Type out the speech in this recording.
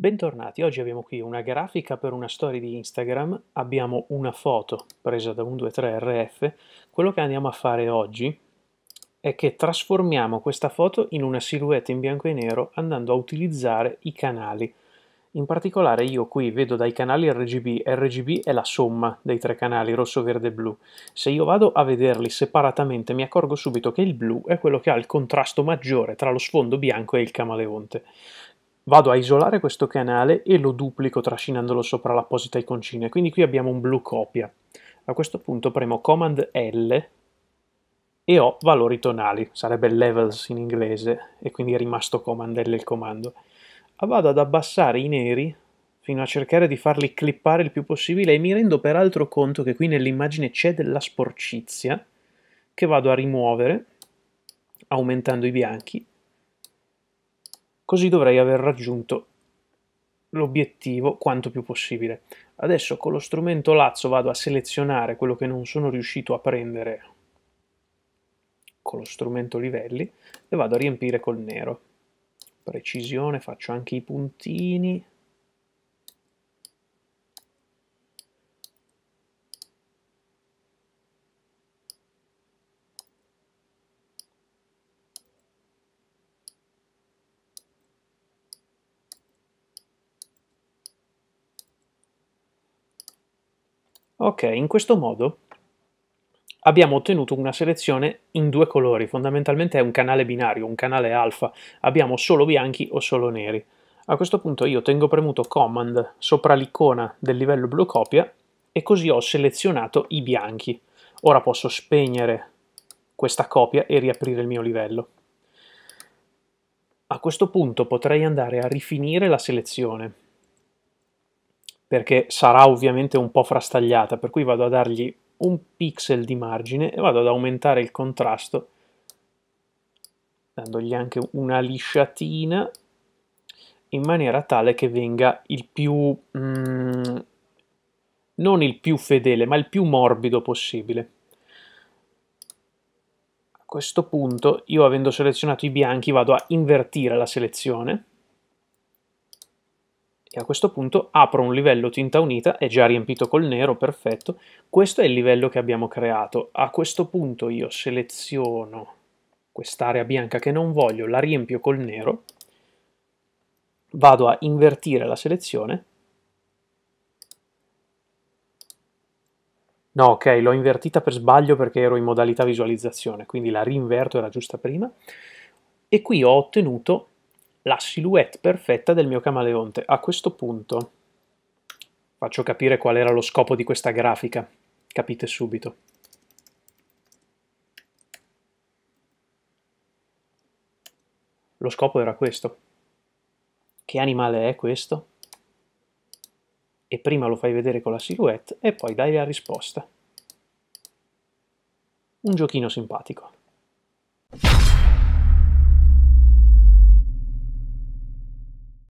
Bentornati, oggi abbiamo qui una grafica per una storia di Instagram, abbiamo una foto presa da 123RF, quello che andiamo a fare oggi è che trasformiamo questa foto in una silhouette in bianco e nero andando a utilizzare i canali. In particolare io qui vedo dai canali RGB, RGB è la somma dei tre canali rosso, verde e blu. Se io vado a vederli separatamente mi accorgo subito che il blu è quello che ha il contrasto maggiore tra lo sfondo bianco e il camaleonte vado a isolare questo canale e lo duplico trascinandolo sopra l'apposita iconcina. Quindi qui abbiamo un blu copia. A questo punto premo Command L e ho valori tonali, sarebbe levels in inglese, e quindi è rimasto Command L il comando. Vado ad abbassare i neri fino a cercare di farli clippare il più possibile e mi rendo peraltro conto che qui nell'immagine c'è della sporcizia che vado a rimuovere aumentando i bianchi così dovrei aver raggiunto l'obiettivo quanto più possibile. Adesso con lo strumento lazzo vado a selezionare quello che non sono riuscito a prendere con lo strumento livelli e vado a riempire col nero. Precisione, faccio anche i puntini. Ok, in questo modo abbiamo ottenuto una selezione in due colori, fondamentalmente è un canale binario, un canale alfa, abbiamo solo bianchi o solo neri. A questo punto io tengo premuto Command sopra l'icona del livello blu copia e così ho selezionato i bianchi. Ora posso spegnere questa copia e riaprire il mio livello. A questo punto potrei andare a rifinire la selezione perché sarà ovviamente un po' frastagliata, per cui vado a dargli un pixel di margine e vado ad aumentare il contrasto dandogli anche una lisciatina in maniera tale che venga il più, mm, non il più fedele, ma il più morbido possibile. A questo punto io avendo selezionato i bianchi vado a invertire la selezione e a questo punto apro un livello tinta unita, è già riempito col nero, perfetto. Questo è il livello che abbiamo creato. A questo punto io seleziono quest'area bianca che non voglio, la riempio col nero, vado a invertire la selezione. No, ok, l'ho invertita per sbaglio perché ero in modalità visualizzazione, quindi la rinverto, era giusta prima. E qui ho ottenuto la silhouette perfetta del mio camaleonte. A questo punto faccio capire qual era lo scopo di questa grafica, capite subito. Lo scopo era questo. Che animale è questo? E prima lo fai vedere con la silhouette e poi dai la risposta. Un giochino simpatico.